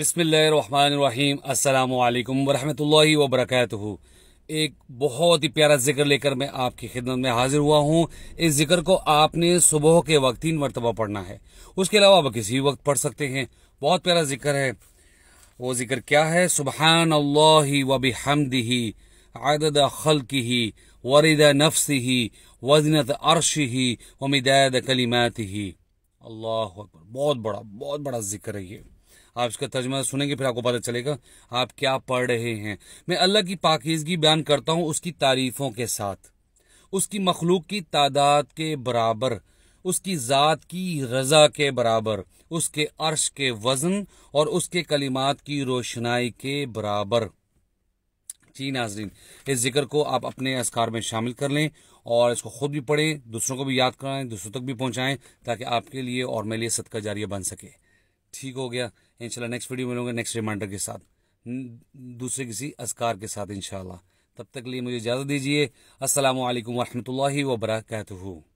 बिसमीम अल्लाम वरहमल वबरक एक बहुत ही प्यारा जिक्र लेकर मैं आपकी खिदमत में हाजिर हुआ हूँ इस जिक्र को आपने सुबह के वक्त तीन मरतबा पढ़ना है उसके अलावा आप किसी भी वक्त पढ़ सकते हैं बहुत प्यारा जिक्र है वो जिक्र क्या है सुबहान अल्लाही वबी हमदी आदद खल ही वरीद नफ्स ही वजनत अरश ही वमिदायद कलीमत ही अल्लाह बहुत बड़ा बहुत बड़ा जिक्र है ये आप इसका तर्जमा सुनेंगे फिर आपको पता चलेगा आप क्या पढ़ रहे हैं मैं अल्लाह की पाकिजगी बयान करता हूँ उसकी तारीफों के साथ उसकी मखलूक की तादाद के बराबर उसकी ज़ात की रज़ा के बराबर उसके अर्श के वज़न और उसके कलिमात की रोशनाई के बराबर जी नाजरीन इस जिक्र को आप अपने असकार में शामिल कर लें और इसको खुद भी पढ़ें दूसरों को भी याद कराएं दूसरों तक भी पहुंचाएं ताकि आपके लिए और मेरे लिए सदका जारिया बन सके ठीक हो गया इनशाला नेक्स्ट वीडियो मिलूंगा नेक्स्ट रिमाइंडर के साथ दूसरे किसी असकार के साथ इनशाला तब तक लिए मुझे इजाज़त दीजिए असलकम वरहमल वबरकू